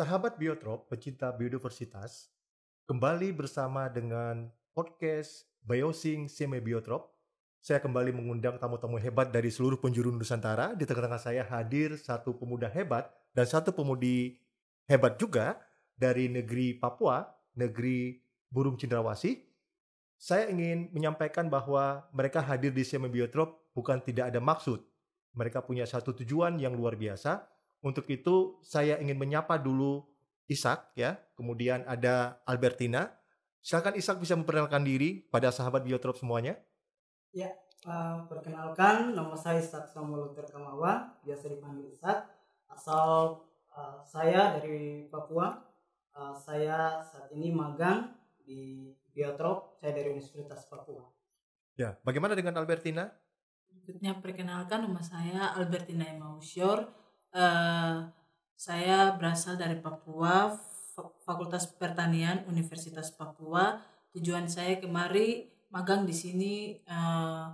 Sahabat Biotrop, pecinta biodiversitas, kembali bersama dengan podcast Biosing Semi Biotrop. Saya kembali mengundang tamu-tamu hebat dari seluruh penjuru Nusantara. Di tengah-tengah saya hadir satu pemuda hebat dan satu pemudi hebat juga dari negeri Papua, negeri burung cendrawasih. Saya ingin menyampaikan bahwa mereka hadir di Semi Biotrop bukan tidak ada maksud. Mereka punya satu tujuan yang luar biasa, untuk itu saya ingin menyapa dulu Ishak ya, kemudian ada Albertina. Silakan Ishak bisa memperkenalkan diri pada sahabat biotrop semuanya. Ya, uh, perkenalkan nama saya Ishak Samuel Luther biasa dipanggil Ishak. Asal uh, saya dari Papua. Uh, saya saat ini magang di Biotrop, saya dari Universitas Papua. Ya, bagaimana dengan Albertina? Berikutnya perkenalkan nama saya Albertina Emausior. Eh, saya berasal dari Papua, Fakultas Pertanian Universitas Papua. Tujuan saya kemari magang di sini uh,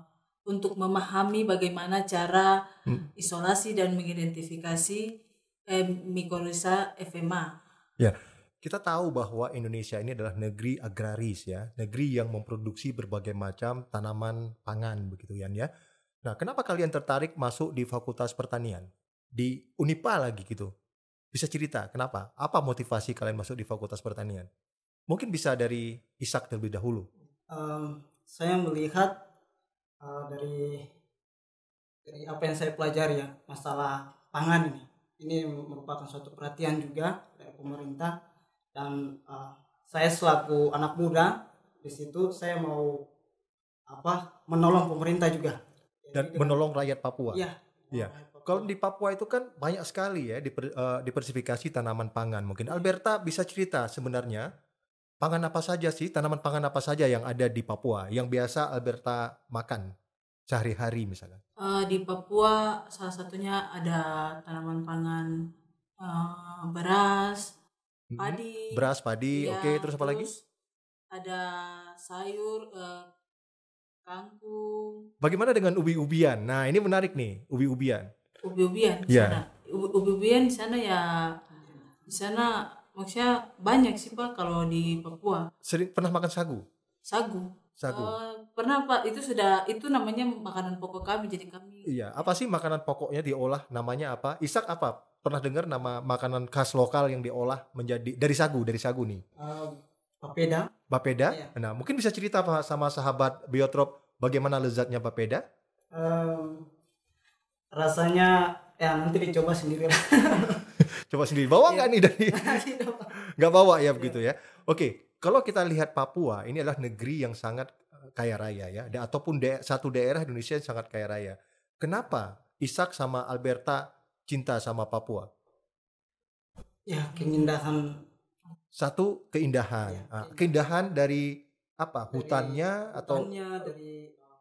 untuk memahami bagaimana cara hmm. isolasi dan mengidentifikasi eh, mikorisa FMA. Ya, kita tahu bahwa Indonesia ini adalah negeri agraris ya, negeri yang memproduksi berbagai macam tanaman pangan begitu ya. Nah, kenapa kalian tertarik masuk di Fakultas Pertanian? di Unipa lagi gitu. Bisa cerita kenapa? Apa motivasi kalian masuk di Fakultas Pertanian? Mungkin bisa dari Ishak terlebih dahulu. Um, saya melihat uh, dari dari apa yang saya pelajari ya masalah pangan ini. Ini merupakan suatu perhatian juga dari pemerintah dan uh, saya selaku anak muda di situ saya mau apa menolong pemerintah juga. Dan menolong rakyat Papua. Iya. Iya. Kalau di Papua itu kan banyak sekali ya diper, uh, diversifikasi tanaman pangan. Mungkin hmm. Alberta bisa cerita sebenarnya pangan apa saja sih, tanaman pangan apa saja yang ada di Papua yang biasa Alberta makan sehari-hari misalnya? Uh, di Papua salah satunya ada tanaman pangan uh, beras, hmm, padi. Beras, padi, ya, oke. Okay, terus apa lagi? Ada sayur, uh, kangkung. Bagaimana dengan ubi-ubian? Nah, ini menarik nih, ubi-ubian ubi-ubian yeah. sana ubi-ubian di sana ya di sana maksudnya banyak sih pak kalau di Papua sering pernah makan sagu sagu sagu uh, pernah pak itu sudah itu namanya makanan pokok kami jadi kami iya apa sih makanan pokoknya diolah namanya apa Isak apa pernah dengar nama makanan khas lokal yang diolah menjadi dari sagu dari sagu nih uh, papeda papeda iya. nah mungkin bisa cerita pak sama sahabat biotrop bagaimana lezatnya papeda um, rasanya ya nanti dicoba sendiri coba sendiri bawa nggak nih dari nggak bawa ya iya. begitu ya oke kalau kita lihat Papua ini adalah negeri yang sangat eh, kaya raya ya ataupun da satu daerah Indonesia yang sangat kaya raya kenapa Ishak sama Alberta cinta sama Papua ya keindahan satu keindahan ya, ah, keindahan. keindahan dari apa hutannya dari, atau eh, dari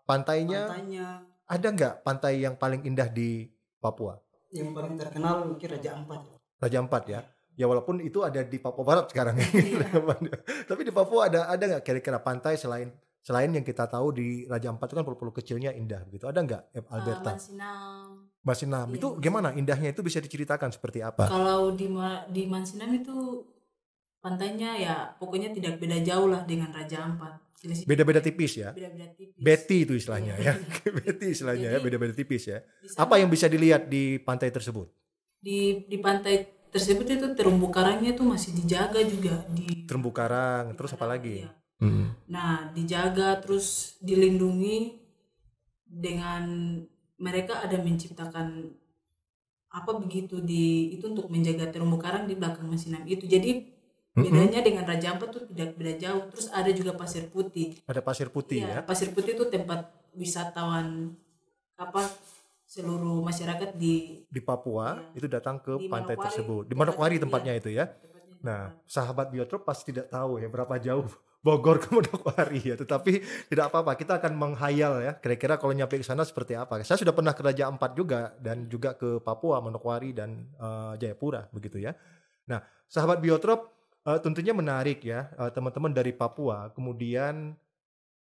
pantainya, pantainya ada nggak pantai yang paling indah di Papua? Yang paling terkenal mungkin Raja Ampat. Raja Ampat ya. Iya. Ya walaupun itu ada di Papua Barat sekarang. Iya. Tapi di Papua ada ada nggak kira-kira pantai selain selain yang kita tahu di Raja Ampat itu kan pulau-pulau kecilnya indah begitu. Ada nggak Alberta? Uh, Mansinam. Mansinam iya. itu gimana indahnya itu bisa diceritakan seperti apa? Kalau di Ma di Mansinam itu pantainya ya pokoknya tidak beda jauh lah dengan Raja Ampat Beda-beda tipis ya. beda Betty itu istilahnya iya. ya. Betty istilahnya ya, beda-beda tipis ya. Apa yang bisa dilihat di pantai tersebut? Di di pantai tersebut itu terumbu karangnya itu masih dijaga juga di terumbu karang, terus apa lagi? Ya. Hmm. Nah, dijaga terus dilindungi dengan mereka ada menciptakan apa begitu di itu untuk menjaga terumbu karang di belakang mesinan itu. Jadi Bedanya mm-hmm. dengan Raja Ampat tuh tidak beda jauh. Terus ada juga Pasir Putih. Ada Pasir Putih ya. ya? Pasir Putih itu tempat wisatawan apa seluruh masyarakat di di Papua ya, itu datang ke di pantai Manokwari, tersebut. Di Manokwari iya, tempatnya ya, itu ya. nah, sahabat biotrop pasti tidak tahu ya berapa jauh Bogor ke Manokwari ya, tetapi tidak apa-apa. Kita akan menghayal ya, kira-kira kalau nyampe ke sana seperti apa. Saya sudah pernah ke Raja Ampat juga dan juga ke Papua, Manokwari dan uh, Jayapura begitu ya. Nah, sahabat biotrop uh, tentunya menarik ya teman eh, teman-teman dari Papua kemudian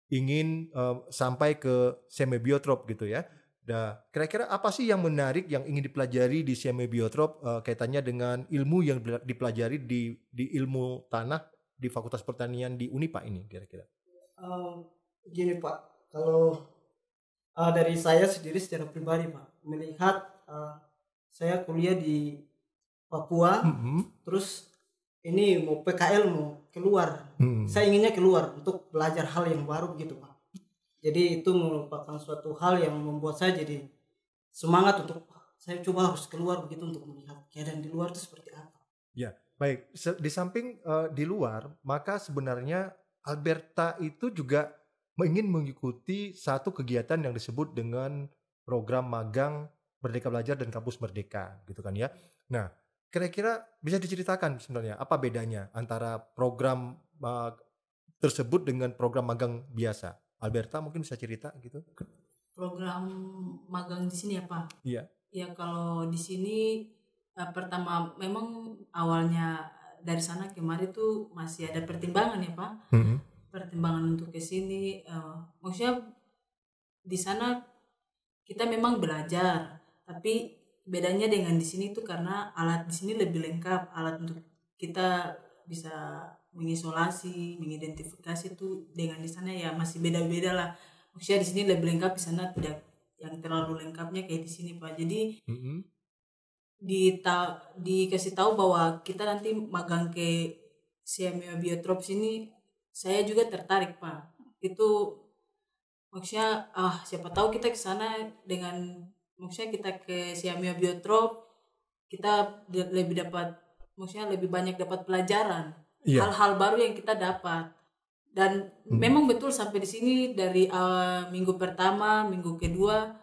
ingin uh, sampai ke semibiotrop gitu ya. Nah, kira-kira apa sih yang menarik yang ingin dipelajari di semibiotrop uh, kaitannya dengan ilmu yang dipelajari di di ilmu tanah di Fakultas Pertanian di Unipa ini kira-kira? Um, gini Pak, kalau uh, dari saya sendiri secara pribadi Pak melihat uh, saya kuliah di Papua, mm -hmm. terus ini mau PKL mau keluar hmm. saya inginnya keluar untuk belajar hal yang baru gitu pak jadi itu merupakan suatu hal yang membuat saya jadi semangat untuk saya coba harus keluar begitu untuk melihat keadaan di luar itu seperti apa ya baik di samping uh, di luar maka sebenarnya Alberta itu juga ingin mengikuti satu kegiatan yang disebut dengan program magang Merdeka Belajar dan Kampus Merdeka gitu kan ya. Nah, Kira-kira bisa diceritakan sebenarnya apa bedanya antara program uh, tersebut dengan program magang biasa? Alberta mungkin bisa cerita gitu. Program magang di sini apa Iya. Ya kalau di sini uh, pertama memang awalnya dari sana kemarin itu masih ada pertimbangan ya Pak. Mm -hmm. Pertimbangan untuk ke sini uh, maksudnya di sana kita memang belajar tapi bedanya dengan di sini tuh karena alat di sini lebih lengkap alat untuk kita bisa mengisolasi mengidentifikasi tuh dengan di sana ya masih beda-beda lah maksudnya di sini lebih lengkap di sana tidak yang terlalu lengkapnya kayak di sini pak jadi mm-hmm. di dikasih tahu bahwa kita nanti magang ke CMO biotrop sini saya juga tertarik pak itu maksudnya ah siapa tahu kita ke sana dengan maksudnya kita ke siamia Biotrop kita lebih dapat maksudnya lebih banyak dapat pelajaran iya. hal-hal yeah. baru yang kita dapat dan hmm. memang betul sampai di sini dari uh, minggu pertama minggu kedua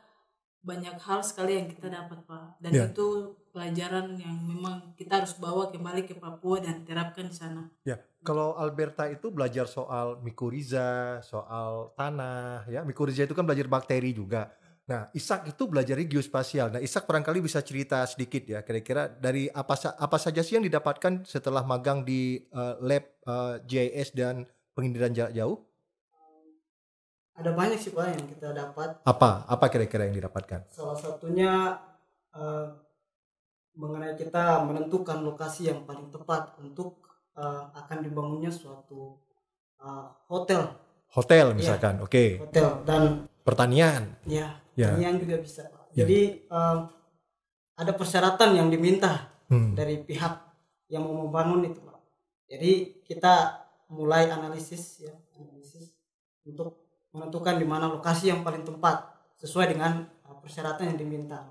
banyak hal sekali yang kita dapat pak dan yeah. itu pelajaran yang memang kita harus bawa kembali ke Papua dan terapkan di sana. Ya, kalau Alberta itu belajar soal mikoriza soal tanah, ya mikoriza itu kan belajar bakteri juga. Nah, Ishak itu belajar geospasial. Nah, Ishak barangkali bisa cerita sedikit ya, kira-kira dari apa apa saja sih yang didapatkan setelah magang di uh, lab uh, eh, GIS dan pengindiran jarak jauh? Ada banyak sih pak yang kita dapat. Apa apa kira-kira yang didapatkan? Salah satunya uh, mengenai kita menentukan lokasi yang paling tepat untuk uh, akan dibangunnya suatu uh, hotel. Hotel iya. misalkan, ya, oke. Okay. Hotel dan pertanian. Ya yeah. nyanyian juga bisa yeah. jadi um, ada persyaratan yang diminta hmm. dari pihak yang mau membangun itu jadi kita mulai analisis ya analisis untuk menentukan di mana lokasi yang paling tepat sesuai dengan eh, persyaratan yang diminta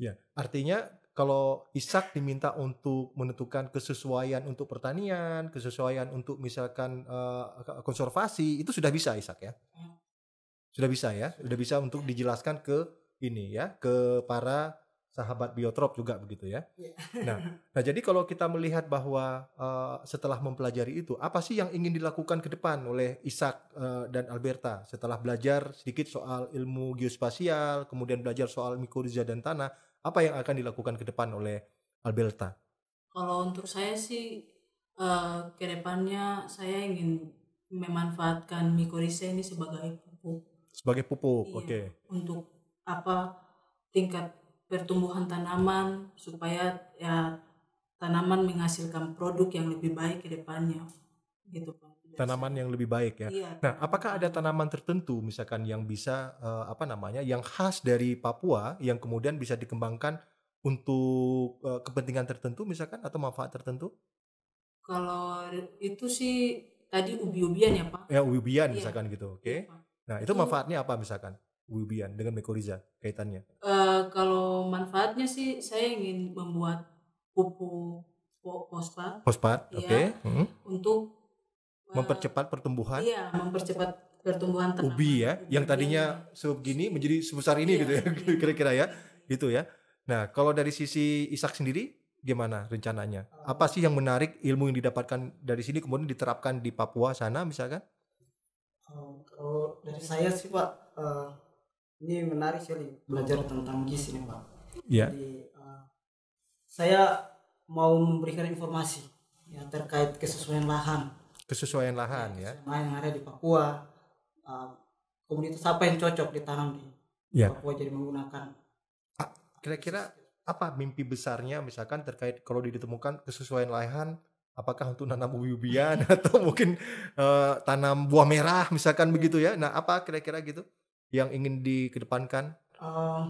ya artinya kalau Ishak diminta untuk menentukan kesesuaian untuk pertanian, kesesuaian untuk misalkan uh, konservasi, itu sudah bisa Ishak ya? Sudah bisa ya, sudah bisa untuk dijelaskan ke ini ya, ke para sahabat biotrop juga begitu ya. Yeah. Nah, nah jadi kalau kita melihat bahwa uh, setelah mempelajari itu, apa sih yang ingin dilakukan ke depan oleh Isaac uh, eh, dan Alberta setelah belajar sedikit soal ilmu geospasial, kemudian belajar soal mikoriza dan tanah, apa yang akan dilakukan ke depan oleh Alberta? Kalau untuk saya sih uh, ke depannya saya ingin memanfaatkan mikoriza ini sebagai pupuk sebagai pupuk iya, oke okay. untuk apa tingkat pertumbuhan tanaman supaya ya tanaman menghasilkan produk yang lebih baik ke depannya gitu Pak tanaman yang lebih baik ya. Iya. Nah, apakah ada tanaman tertentu misalkan yang bisa uh, apa namanya yang khas dari Papua yang kemudian bisa dikembangkan untuk uh, kepentingan tertentu misalkan atau manfaat tertentu? Kalau itu sih tadi ubi-ubian ya, Pak. Ya, ubi-ubian iya. misalkan gitu. Oke. Okay. Iya, Nah itu, manfaatnya apa misalkan Wibian dengan Mekoriza kaitannya? Uh, kalau manfaatnya sih saya ingin membuat pupuk fosfat. Fosfat, ya, oke. Okay. Hmm. Untuk eh, mempercepat pertumbuhan. Iya, mempercepat pertumbuhan tanaman. Ubi ya, yang tadinya sebegini menjadi sebesar ini iya, gitu ya, iya. kira-kira ya, gitu ya. Nah, kalau dari sisi Isak sendiri, gimana rencananya? Apa sih yang menarik ilmu yang didapatkan dari sini kemudian diterapkan di Papua sana misalkan? kalau oh, dari saya sih pak uh, ini menarik sekali belajar tentang gizi ini pak yeah. jadi uh, saya mau memberikan informasi ya terkait kesesuaian lahan kesesuaian lahan ya, ya. yang ada di Papua uh, komunitas apa yang cocok ditanam di yeah. Papua jadi menggunakan kira-kira apa mimpi besarnya misalkan terkait kalau ditemukan kesesuaian lahan apakah untuk nanam ubi-ubian atau mungkin uh, tanam buah merah misalkan hmm. begitu ya nah apa kira-kira gitu yang ingin dikedepankan uh,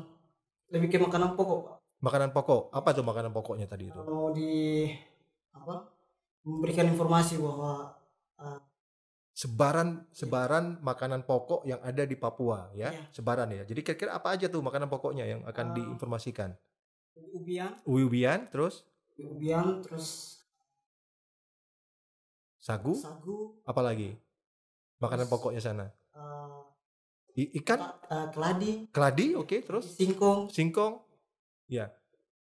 lebih ke makanan pokok makanan pokok apa tuh makanan pokoknya tadi itu mau di apa memberikan informasi bahwa uh, sebaran iya. sebaran makanan pokok yang ada di Papua ya, ya. sebaran ya jadi kira-kira apa aja tuh makanan pokoknya yang akan uh, diinformasikan ubi-ubian ubi-ubian terus ubi-ubian terus sagu, sagu apalagi makanan pokoknya sana eh, I ikan eh, keladi keladi oke okay, terus singkong singkong ya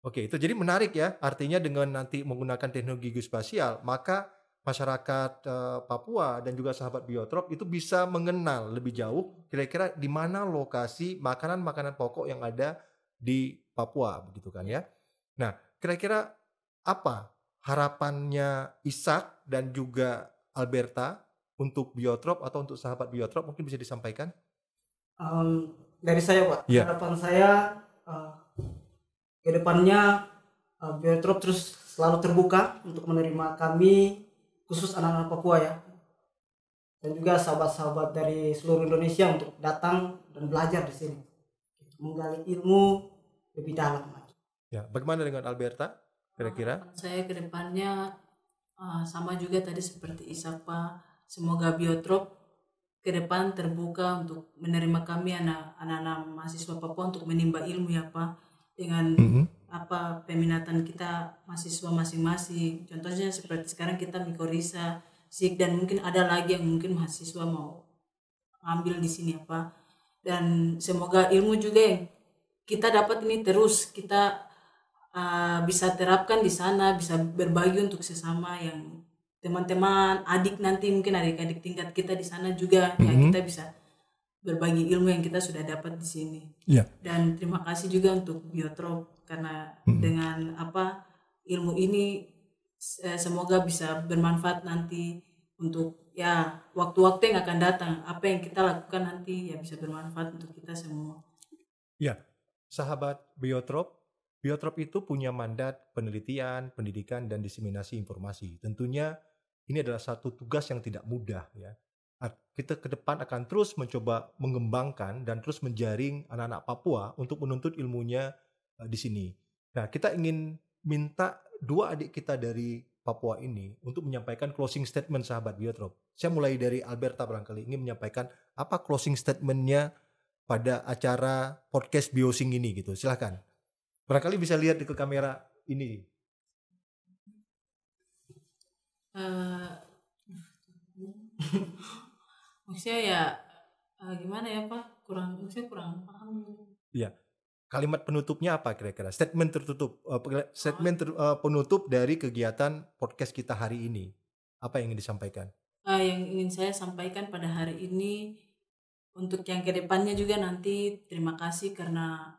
oke okay, itu jadi menarik ya artinya dengan nanti menggunakan teknologi geospasial maka masyarakat uh, Papua dan juga sahabat biotrop itu bisa mengenal lebih jauh kira-kira di mana lokasi makanan-makanan pokok yang ada di Papua begitu kan ya nah kira-kira apa harapannya Ishak dan juga Alberta untuk biotrop atau untuk sahabat biotrop mungkin bisa disampaikan? Um, dari saya pak, yeah. harapan saya uh, ke depannya uh, biotrop terus selalu terbuka untuk menerima kami khusus anak-anak Papua ya dan juga sahabat-sahabat dari seluruh Indonesia untuk datang dan belajar di sini menggali ilmu lebih dalam. Ya, bagaimana dengan Alberta? kira-kira saya kedepannya uh, ah, sama juga tadi seperti Isapa semoga biotrop ke depan terbuka untuk menerima kami anak-anak mahasiswa Papua untuk menimba ilmu ya Pak dengan mm -hmm. apa peminatan kita mahasiswa masing-masing contohnya seperti sekarang kita mikorisa sik dan mungkin ada lagi yang mungkin mahasiswa mau ambil di sini apa ya, dan semoga ilmu juga yang kita dapat ini terus kita uh, bisa terapkan di sana bisa berbagi untuk sesama yang teman-teman adik nanti mungkin adik-adik tingkat kita di sana juga mm -hmm. ya mhm. kita bisa berbagi ilmu yang kita sudah dapat di sini yeah. dan terima kasih juga untuk biotrop karena mm -hmm. dengan apa ilmu ini semoga bisa bermanfaat nanti untuk ya waktu-waktu yang akan datang apa yang kita lakukan nanti ya bisa bermanfaat untuk kita semua ya sahabat biotrop Biotrop itu punya mandat penelitian, pendidikan, dan diseminasi informasi. Tentunya ini adalah satu tugas yang tidak mudah ya. Kita ke depan akan terus mencoba mengembangkan dan terus menjaring anak-anak Papua untuk menuntut ilmunya eh, di sini. Nah, kita ingin minta dua adik kita dari Papua ini untuk menyampaikan closing statement sahabat Biotrop. Saya mulai dari Alberta barangkali ingin menyampaikan apa closing statementnya pada acara podcast Biosing ini gitu. Silahkan. Barangkali bisa lihat di ke kamera ini. Uh, maksudnya ya uh, gimana ya Pak? Kurang maksudnya kurang paham. Iya. Kalimat penutupnya apa kira-kira? Statement tertutup uh, statement ter, uh, penutup dari kegiatan podcast kita hari ini. Apa yang ingin disampaikan? Uh, yang ingin saya sampaikan pada hari ini untuk yang kedepannya juga nanti terima kasih karena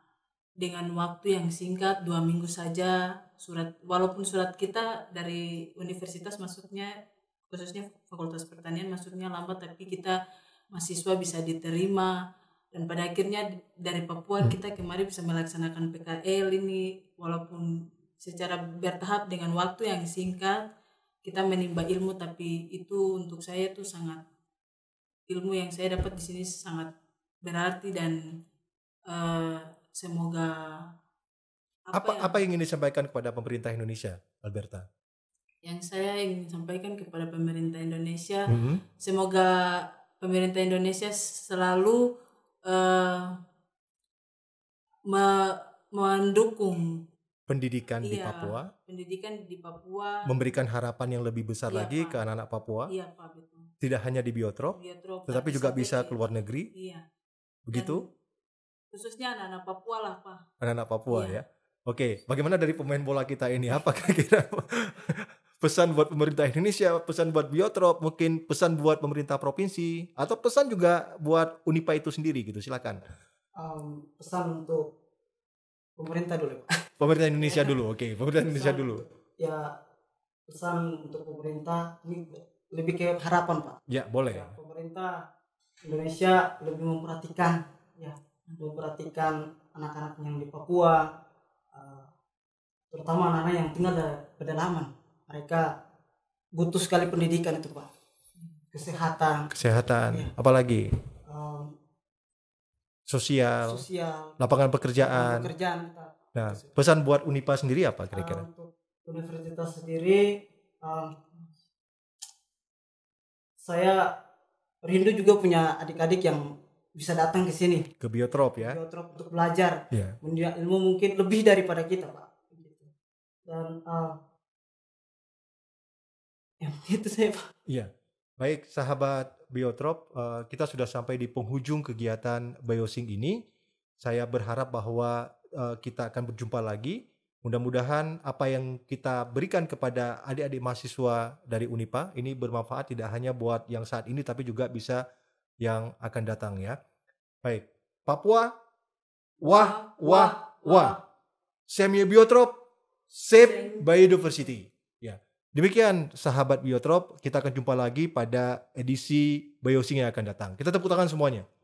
dengan waktu yang singkat dua minggu saja surat walaupun surat kita dari universitas maksudnya khususnya fakultas pertanian maksudnya lambat tapi kita mahasiswa bisa diterima dan pada akhirnya dari Papua hmm. kita kemarin bisa melaksanakan PKL ini walaupun secara bertahap dengan waktu yang singkat kita menimba ilmu tapi itu untuk saya itu sangat ilmu yang saya dapat di sini sangat berarti dan uh, semoga apa apa yang, apa yang ingin disampaikan kepada pemerintah Indonesia, Alberta? Yang saya ingin sampaikan kepada pemerintah Indonesia, mm -hmm. semoga pemerintah Indonesia selalu uh, me mendukung pendidikan iya, di Papua. Pendidikan di Papua. Memberikan harapan yang lebih besar iya, lagi Pak. ke anak-anak Papua. Iya, Pak, betul. Tidak hanya di Biotrop, Biotrop tetapi juga bisa ke luar negeri. Iya. Begitu? Dan khususnya anak-anak Papua lah Pak. Anak-anak Papua ya. ya. Oke, bagaimana dari pemain bola kita ini? Apakah kira pesan buat pemerintah Indonesia, pesan buat Biotrop, mungkin pesan buat pemerintah provinsi, atau pesan juga buat Unipa itu sendiri gitu? Silakan. Um, pesan untuk pemerintah dulu. Ya, pak Pemerintah Indonesia dulu, oke. Pemerintah pesan Indonesia dulu. ya pesan untuk pemerintah ini lebih ke harapan pak. Ya boleh. Ya, pemerintah Indonesia lebih memperhatikan ya memperhatikan anak-anak yang di Papua eh, terutama anak-anak yang tinggal di pedalaman mereka butuh sekali pendidikan itu pak kesehatan kesehatan ya. apalagi um, sosial, sosial lapangan pekerjaan, pekerjaan nah pesan buat Unipa sendiri apa kira-kira eh, universitas sendiri um, saya rindu juga punya adik-adik yang bisa datang ke sini ke biotrop ya biotrop untuk belajar yeah. Iya. ilmu mungkin lebih daripada kita pak gitu. dan uh, ya itu saya pak iya baik sahabat biotrop uh, kita sudah sampai di penghujung kegiatan biosing ini saya berharap bahwa uh, kita akan berjumpa lagi mudah-mudahan apa yang kita berikan kepada adik-adik mahasiswa dari Unipa ini bermanfaat tidak hanya buat yang saat ini tapi juga bisa yang akan datang ya. Baik, Papua, wah, wah, wah. Biotrop save biodiversity. Ya. Demikian sahabat biotrop, kita akan jumpa lagi pada edisi biosing yang akan datang. Kita tepuk tangan semuanya.